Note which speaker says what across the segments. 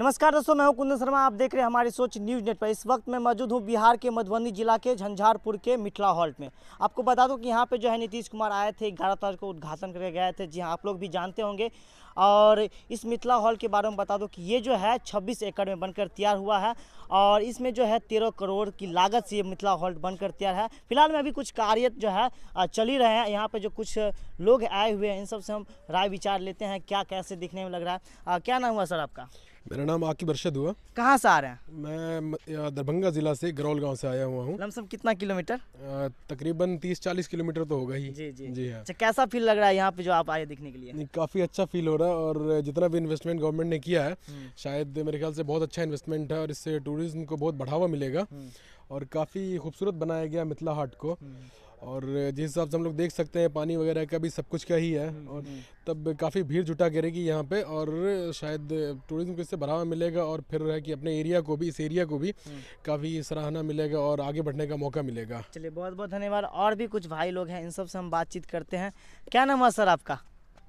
Speaker 1: नमस्कार दोस्तों मैं हूं कुंदन शर्मा आप देख रहे हैं हमारी सोच न्यूज नेट पर इस वक्त मैं मौजूद हूं बिहार के मधुबनी जिला के झंझारपुर के मिठला हॉल्ट में आपको बता दूं कि यहां पे जो है नीतीश कुमार आए थे ग्यारह तारीख को उद्घाटन करके गए थे जी हां आप लोग भी जानते होंगे और इस मिथिला हॉल के बारे में बता दो कि ये जो है 26 एकड़ में बनकर तैयार हुआ है और इसमें जो है 13 करोड़ की लागत से ये मिथिला हॉल बनकर तैयार है फिलहाल में अभी कुछ कार्य जो है चल ही रहे हैं यहाँ पे जो कुछ लोग आए हुए हैं इन सब से हम राय विचार लेते हैं क्या कैसे दिखने में लग रहा है क्या नाम हुआ सर आपका
Speaker 2: मेरा नाम आकिब अरशद हुआ कहाँ से आ रहे हैं मैं दरभंगा ज़िला से गरौल गांव से आया हुआ हूँ लमसम कितना किलोमीटर तकरीबन तीस चालीस किलोमीटर तो होगा ही जी जी जी हाँ अच्छा कैसा फील लग रहा है यहाँ पे जो आप आए देखने के लिए काफ़ी अच्छा फील हो रहा है और जितना भी इन्वेस्टमेंट गवर्नमेंट ने किया है हम्म। शायद मेरे ख्याल से बहुत अच्छा इन्वेस्टमेंट है और इससे टूरिज्म को बहुत बढ़ावा मिलेगा हम्म। और काफ़ी खूबसूरत बनाया गया मिथिला हाट को हम्म। और जिस हिसाब से हम लोग देख सकते हैं पानी वगैरह का भी सब कुछ का ही है हम्म, और हम्म। तब काफ़ी भीड़ जुटा करेगी यहाँ पे और शायद टूरिज्म को इससे बढ़ावा मिलेगा और फिर है कि अपने एरिया को भी इस एरिया को भी हम्म। काफ़ी सराहना मिलेगा और आगे बढ़ने का मौका मिलेगा चलिए
Speaker 1: बहुत बहुत धन्यवाद और भी कुछ भाई लोग हैं इन सब से हम बातचीत करते हैं क्या नाम है सर आपका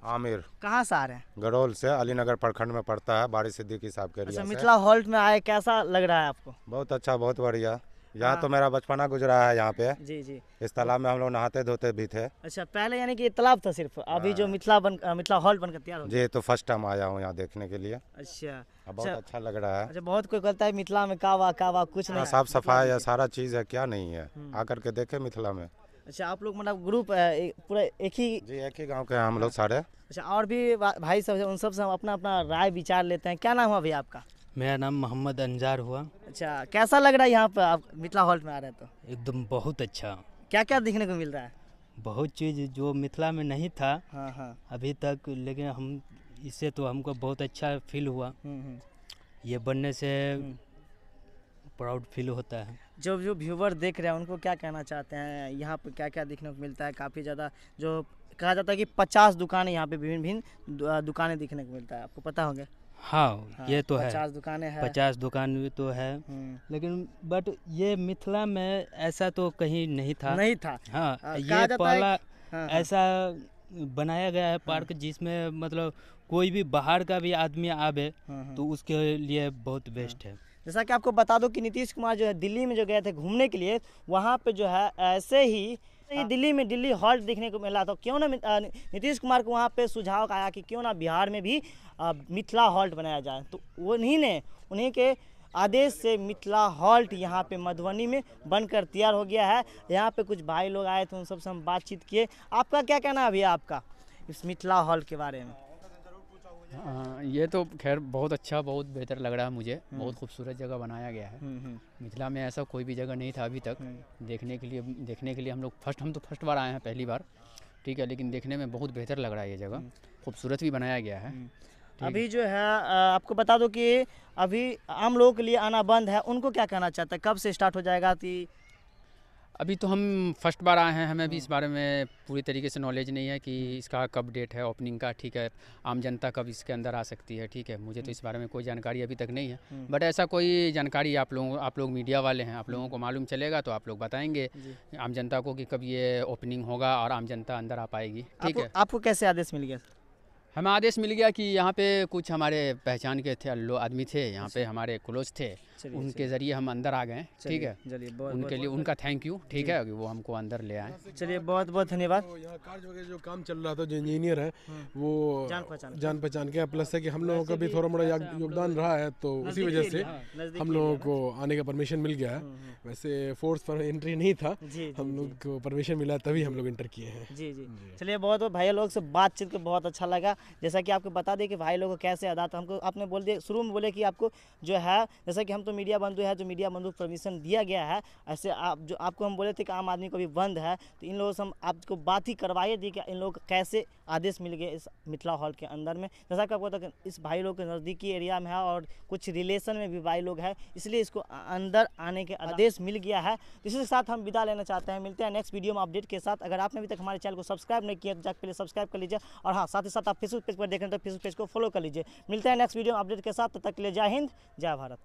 Speaker 1: आमिर कहाँ से आ रहे हैं
Speaker 2: गढ़ोल से अलीनगर प्रखंड में पड़ता है बारिश सिद्दीकी साहब के अच्छा मिथिला
Speaker 1: हॉल्ट में आए कैसा लग रहा है आपको
Speaker 2: बहुत अच्छा बहुत बढ़िया यहाँ हाँ। तो मेरा बचपना गुजरा है यहाँ पे जी जी इस तालाब में हम लोग नहाते धोते भी थे
Speaker 1: अच्छा पहले यानी कि ये तालाब था सिर्फ अभी जो हाँ। मिथिला बन मिथिला हॉल बनकर तैयार हो जी
Speaker 2: तो फर्स्ट टाइम आया हूँ यहाँ देखने के लिए
Speaker 1: अच्छा
Speaker 2: बहुत अच्छा।, अच्छा लग रहा है अच्छा
Speaker 1: बहुत कोई कहता है मिथिला में कावा कावा कुछ हाँ, नहीं साफ
Speaker 2: सफाई है सारा चीज है क्या नहीं है हम्म। आकर के देखे मिथिला में
Speaker 1: अच्छा आप लोग मतलब ग्रुप पूरा एक ही जी एक ही गांव के
Speaker 2: हैं हम लोग हाँ। सारे अच्छा
Speaker 1: और भी भाई सब उन सब से हम अपना अपना राय विचार लेते हैं क्या नाम है अभी आपका
Speaker 3: मेरा नाम मोहम्मद अंजार हुआ
Speaker 1: अच्छा कैसा लग रहा है यहाँ पर आप मिथिला हॉल में आ रहे हैं तो
Speaker 3: एकदम बहुत अच्छा
Speaker 1: क्या क्या देखने को मिल रहा है
Speaker 3: बहुत चीज़ जो मिथिला में नहीं था हाँ हाँ अभी तक लेकिन हम इससे तो हमको बहुत अच्छा फील हुआ हम्म, हम्म। ये बनने से प्राउड हम्म। फील होता है
Speaker 1: जो जो व्यूवर देख रहे हैं उनको क्या कहना चाहते हैं यहाँ पर क्या क्या देखने को मिलता है काफ़ी ज़्यादा जो कहा जाता है कि पचास दुकानें यहाँ पे विभिन्न भिन्न दुकानें देखने को मिलता है आपको पता होगा
Speaker 3: हाँ, हाँ ये तो है पचास दुकानें हैं पचास दुकान भी तो है हम्म। लेकिन बट ये मिथिला में ऐसा तो कहीं नहीं था नहीं था हाँ आ, हाँ, ये पहला हाँ, हाँ। ऐसा बनाया गया है पार्क हाँ, जिसमें मतलब कोई भी बाहर का भी आदमी आवे तो उसके लिए बहुत बेस्ट है
Speaker 1: जैसा कि आपको बता दूं कि नीतीश कुमार जो है दिल्ली में जो गए थे घूमने के लिए वहाँ पे जो है ऐसे ही ये हाँ। दिल्ली में दिल्ली हॉल्ट देखने को मिला तो क्यों ना नीतीश कुमार को वहाँ पे सुझाव आया कि क्यों ना बिहार में भी मिथिला हॉल्ट बनाया जाए तो उन्हीं ने उन्हीं के आदेश से मिथिला हॉल्ट यहाँ पे मधुबनी में बनकर तैयार हो गया है यहाँ पे कुछ भाई लोग आए थे उन सबसे हम बातचीत किए आपका क्या कहना है अभी आपका इस मिथिला हॉल्ट के बारे में
Speaker 3: हाँ, ये तो खैर बहुत अच्छा बहुत बेहतर लग रहा है मुझे हम्म। बहुत खूबसूरत जगह बनाया गया है हम्म, हम्म। मिथिला में ऐसा कोई भी जगह नहीं था अभी तक देखने के लिए देखने के लिए हम लोग फर्स्ट हम तो फर्स्ट बार आए हैं पहली बार ठीक है लेकिन देखने में बहुत बेहतर लग रहा है ये जगह खूबसूरत भी बनाया गया है अभी
Speaker 1: जो है आपको बता दो कि अभी आम लोगों के लिए आना बंद है उनको क्या कहना चाहते हैं कब से स्टार्ट हो जाएगा कि
Speaker 3: अभी तो हम फर्स्ट बार आए हैं हमें भी इस हम्म। बारे में पूरी तरीके से नॉलेज नहीं है कि हम्म। इसका कब डेट है ओपनिंग का ठीक है आम जनता कब इसके अंदर आ सकती है ठीक है मुझे तो इस हम्म। बारे में कोई जानकारी अभी तक नहीं है बट ऐसा कोई जानकारी आप लोगों आप लोग मीडिया वाले हैं आप लोगों को मालूम चलेगा तो आप लोग बताएंगे आम जनता को कि कब ये ओपनिंग होगा और आम जनता अंदर आ पाएगी ठीक है आपको कैसे आदेश मिल गया हमें आदेश मिल गया कि यहाँ पे कुछ हमारे पहचान के थे लोग आदमी थे यहाँ पे अच्छा। हमारे क्लोज थे उनके जरिए हम अंदर आ गए ठीक है चलिए उनके लिए उनका थैंक यू ठीक है वो हमको अंदर ले आए
Speaker 2: चलिए बहुत बहुत धन्यवाद तो जो काम चल रहा था जो इंजीनियर है हाँ। वो जान पहचान के प्लस है कि हम लोगों का भी थोड़ा मोड़ा अच्छा, योगदान रहा है तो उसी वजह से हाँ, हम लोगों को आने का परमिशन मिल गया है हम्म, हम्म। वैसे फोर्स पर एंट्री नहीं था हम लोग को परमिशन मिला तभी हम लोग इंटर किए हैं जी जी चलिए बहुत बहुत भाई लोग
Speaker 1: से बातचीत को बहुत अच्छा लगा जैसा कि आपको बता दें कि भाई लोग कैसे अदा तो हमको आपने बोल दिया शुरू में बोले कि आपको जो है जैसा कि हम तो मीडिया बंधु है जो तो मीडिया बंधु परमिशन दिया गया है ऐसे आप जो आपको हम बोले थे कि आम आदमी को भी बंद है तो इन लोगों से हम आपको बात ही करवाइए दी कि इन लोग कैसे आदेश मिल गए इस मिथिला हॉल के अंदर में जैसा कि आपको इस भाई लोग के नज़दीकी एरिया में है और कुछ रिलेशन में भी भाई लोग हैं इसलिए इसको अंदर आने के आदेश मिल गया है तो इसी साथ हम विदा लेना चाहते हैं मिलते हैं नेक्स्ट वीडियो में अपडेट के साथ अगर आपने अभी तक हमारे चैनल को सब्सक्राइब नहीं किया तो जाकर पहले सब्सक्राइब कर लीजिए और हाँ साथ ही साथ आप फेसबुक फेसबुक पेज पर देख रहे हैं तो फेसबुक पेज को फॉलो कर लीजिए मिलता है नेक्स्ट वीडियो अपडेट के साथ तब तक के लिए जय हिंद जय भारत